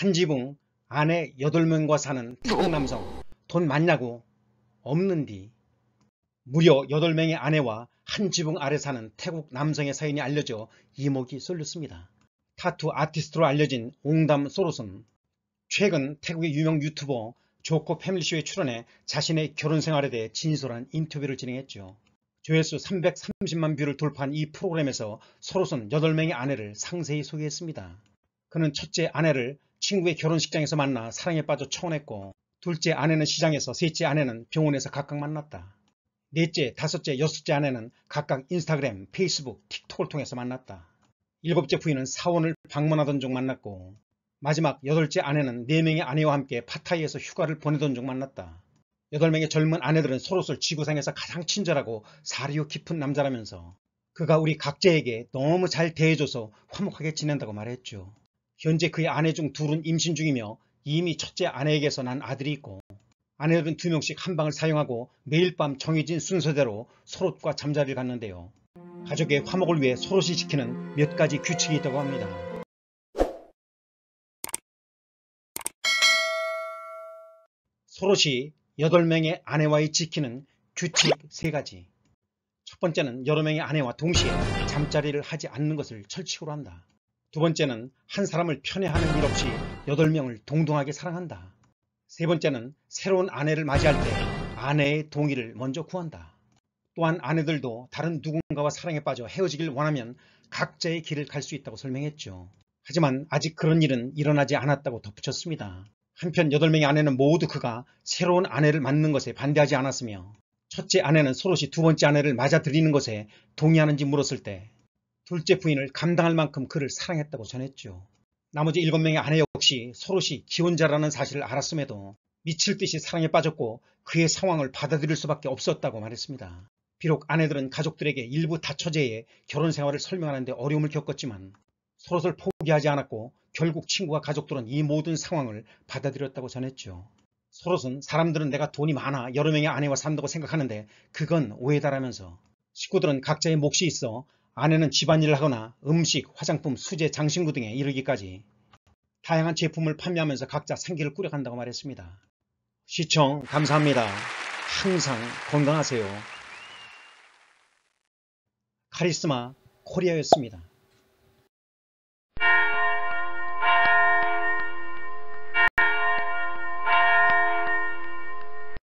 한 지붕 아내 8명과 사는 타당 남성 돈 많냐고 없는디 무려 8명의 아내와 한 지붕 아래 사는 태국 남성의 사연이 알려져 이목이 쏠렸습니다. 타투 아티스트로 알려진 옹담 소롯은 최근 태국의 유명 유튜버 조코 패밀리쇼에 출연해 자신의 결혼 생활에 대해 진솔한 인터뷰를 진행했죠. 조회수 330만 뷰를 돌파한 이 프로그램에서 소롯은 8명의 아내를 상세히 소개했습니다. 그는 첫째 아내를 친구의 결혼식장에서 만나 사랑에 빠져 청혼했고 둘째 아내는 시장에서 셋째 아내는 병원에서 각각 만났다. 넷째, 다섯째, 여섯째 아내는 각각 인스타그램, 페이스북, 틱톡을 통해서 만났다. 일곱째 부인은 사원을 방문하던 중 만났고 마지막 여덟째 아내는 네명의 아내와 함께 파타이에서 휴가를 보내던 중 만났다. 여덟 명의 젊은 아내들은 서로를 지구상에서 가장 친절하고 사리오 깊은 남자라면서 그가 우리 각자에게 너무 잘 대해줘서 화목하게 지낸다고 말했죠. 현재 그의 아내 중 둘은 임신 중이며 이미 첫째 아내에게서 난 아들이 있고 아내들은 두 명씩 한 방을 사용하고 매일 밤 정해진 순서대로 소롯과 잠자리를 갔는데요 가족의 화목을 위해 소롯이 지키는 몇 가지 규칙이 있다고 합니다. 소롯이 8명의 아내와의 지키는 규칙 3가지 첫 번째는 여러 명의 아내와 동시에 잠자리를 하지 않는 것을 철칙으로 한다. 두 번째는 한 사람을 편애하는 일 없이 여덟 명을 동등하게 사랑한다. 세 번째는 새로운 아내를 맞이할 때 아내의 동의를 먼저 구한다. 또한 아내들도 다른 누군가와 사랑에 빠져 헤어지길 원하면 각자의 길을 갈 수 있다고 설명했죠. 하지만 아직 그런 일은 일어나지 않았다고 덧붙였습니다. 한편 8명의 아내는 모두 그가 새로운 아내를 맞는 것에 반대하지 않았으며 첫째 아내는 소롯이 두 번째 아내를 맞아들이는 것에 동의하는지 물었을 때 둘째 부인을 감당할 만큼 그를 사랑했다고 전했죠. 나머지 일곱 명의 아내 역시 서로시 기혼자라는 사실을 알았음에도 미칠 듯이 사랑에 빠졌고 그의 상황을 받아들일 수밖에 없었다고 말했습니다. 비록 아내들은 가족들에게 일부 다처제의 결혼 생활을 설명하는데 어려움을 겪었지만 서로를 포기하지 않았고 결국 친구와 가족들은 이 모든 상황을 받아들였다고 전했죠. 서롯은 사람들은 내가 돈이 많아 여러 명의 아내와 산다고 생각하는데 그건 오해다라면서 식구들은 각자의 몫이 있어 아내는 집안일을 하거나 음식, 화장품, 수제, 장신구 등에 이르기까지 다양한 제품을 판매하면서 각자 생계를 꾸려간다고 말했습니다. 시청 감사합니다. 항상 건강하세요. 카리스마 코리아였습니다.